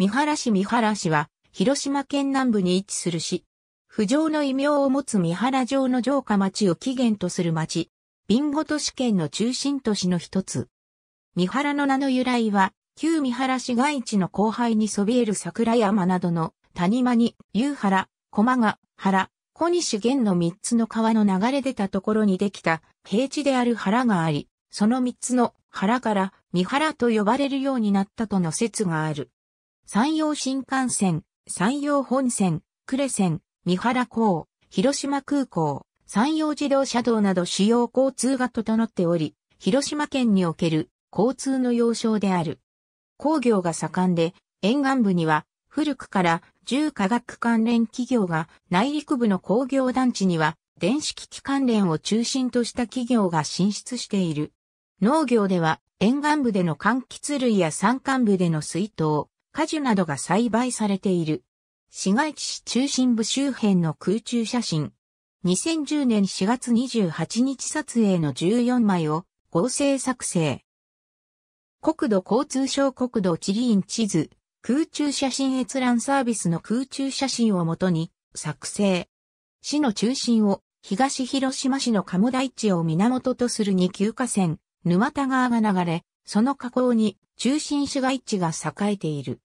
三原市三原市は、広島県南部に位置する市。不条の異名を持つ三原城の城下町を起源とする町。ビンゴ都市圏の中心都市の一つ。三原の名の由来は、旧三原市街地の後輩にそびえる桜山などの谷間に、夕原、駒ヶ原、小西源の三つの川の流れ出たところにできた平地である原があり、その三つの原から三原と呼ばれるようになったとの説がある。山陽新幹線、山陽本線、呉線、三原港、広島空港、山陽自動車道など主要交通が整っており、広島県における交通の要衝である。工業が盛んで、沿岸部には古くから重化学関連企業が内陸部の工業団地には電子機器関連を中心とした企業が進出している。農業では沿岸部での柑橘類や山間部での水筒、果樹などが栽培されている。市街地市中心部周辺の空中写真。2010年4月28日撮影の14枚を合成作成。国土交通省国土地理院地図、空中写真閲覧サービスの空中写真をもとに作成。市の中心を東広島市の鴨大地を源とする2級河川、沼田川が流れ、その河口に中心市街地が栄えている。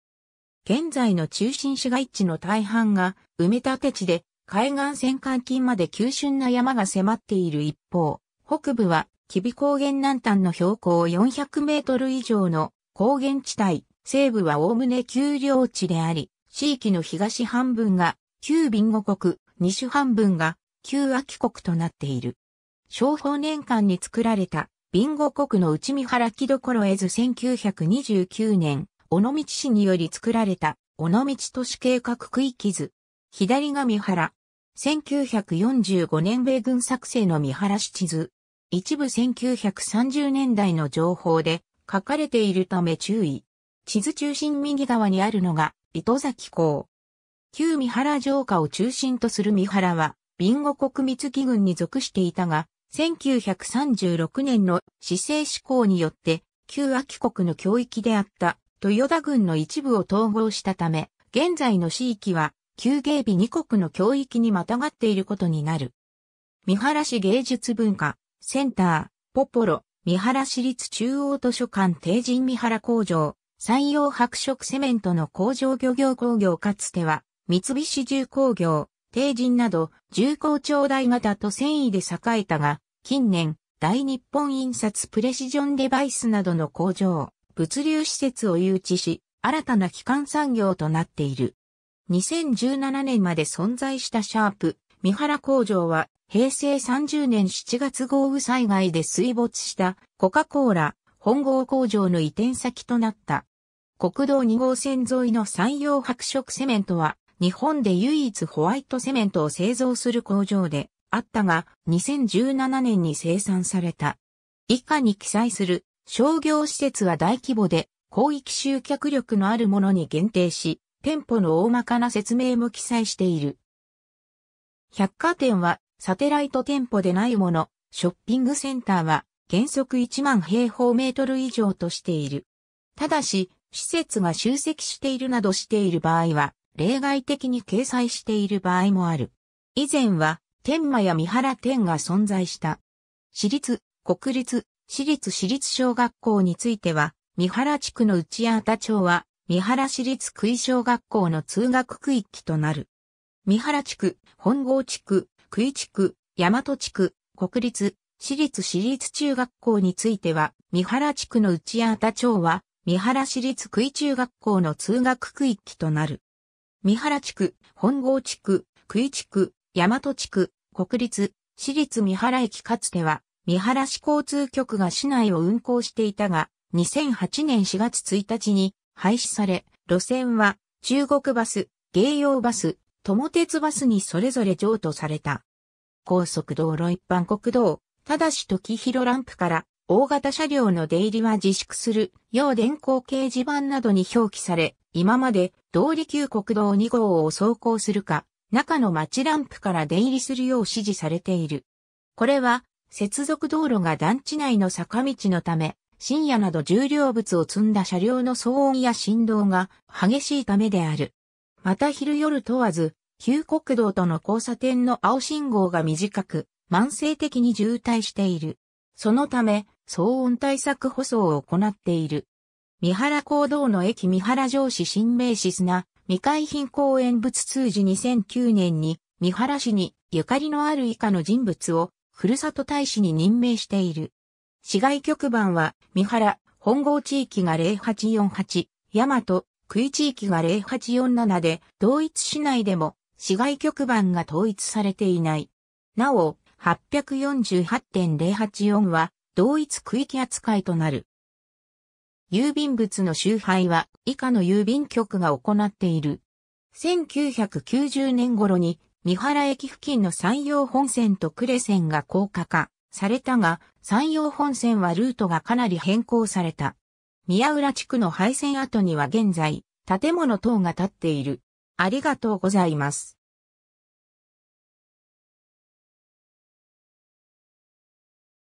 現在の中心市街地の大半が埋め立て地で、海岸線間近まで急峻な山が迫っている一方、北部は、吉備高原南端の標高400メートル以上の高原地帯、西部は概ね丘陵地であり、地域の東半分が旧貧乏国、西半分が旧秋国となっている。商法年間に作られたビンゴ国の内見原木所絵図1929年、尾道市により作られた、尾道都市計画区域図。左が三原。1945年米軍作成の三原市地図。一部1930年代の情報で書かれているため注意。地図中心右側にあるのが糸崎港。旧三原城下を中心とする三原は、ビンゴ国密義軍に属していたが、1936年の市政施行によって旧秋国の教域であった豊田軍の一部を統合したため、現在の市域は旧芸備二国の教域にまたがっていることになる。三原市芸術文化、センター、ポポロ、三原市立中央図書館定人三原工場、山陽白色セメントの工場漁業工業かつては、三菱重工業、定人など重工長大型と繊維で栄えたが、近年、大日本印刷プレシジョンデバイスなどの工場、物流施設を誘致し、新たな基幹産業となっている。2017年まで存在したシャープ、三原工場は、平成30年7月豪雨災害で水没したコカ・コーラ本郷工場の移転先となった。国道2号線沿いの山陽白色セメントは、日本で唯一ホワイトセメントを製造する工場で、あったが、2017年に生産された。以下に記載する商業施設は大規模で広域集客力のあるものに限定し、店舗の大まかな説明も記載している。百貨店はサテライト店舗でないもの、ショッピングセンターは原則1万平方メートル以上としている。ただし、施設が集積しているなどしている場合は、例外的に掲載している場合もある。以前は、天満や三原天が存在した。私立、国立、私立私立小学校については、三原地区の内八幡町は、三原市立杭小学校の通学区域となる。三原地区、本郷地区、杭地区、大和地区、国立、私立私立中学校については、三原地区の内八幡町は、三原市立杭中学校の通学区域となる。三原地区、本郷地区、杭地区、大和地区、国立、市立三原駅かつては、三原市交通局が市内を運行していたが、2008年4月1日に廃止され、路線は中国バス、芸用バス、友鉄バスにそれぞれ譲渡された。高速道路一般国道、ただし時広ランプから大型車両の出入りは自粛する要電光掲示板などに表記され、今まで通り旧国道2号を走行するか、中の町ランプから出入りするよう指示されている。これは、接続道路が団地内の坂道のため、深夜など重量物を積んだ車両の騒音や振動が激しいためである。また昼夜問わず、旧国道との交差点の青信号が短く、慢性的に渋滞している。そのため、騒音対策舗装を行っている。三原公道の駅三原城市新名市砂、未開品公演物通じ2009年に、三原市にゆかりのある以下の人物を、ふるさと大使に任命している。市外局番は、三原、本郷地域が0848、大和、区地域が0847で、同一市内でも、市外局番が統一されていない。なお、848.084は、同一区域扱いとなる。郵便物の集配は以下の郵便局が行っている。1990年頃に三原駅付近の山陽本線と呉線が高架化されたが、山陽本線はルートがかなり変更された。宮浦地区の廃線跡には現在、建物等が建っている。ありがとうございます。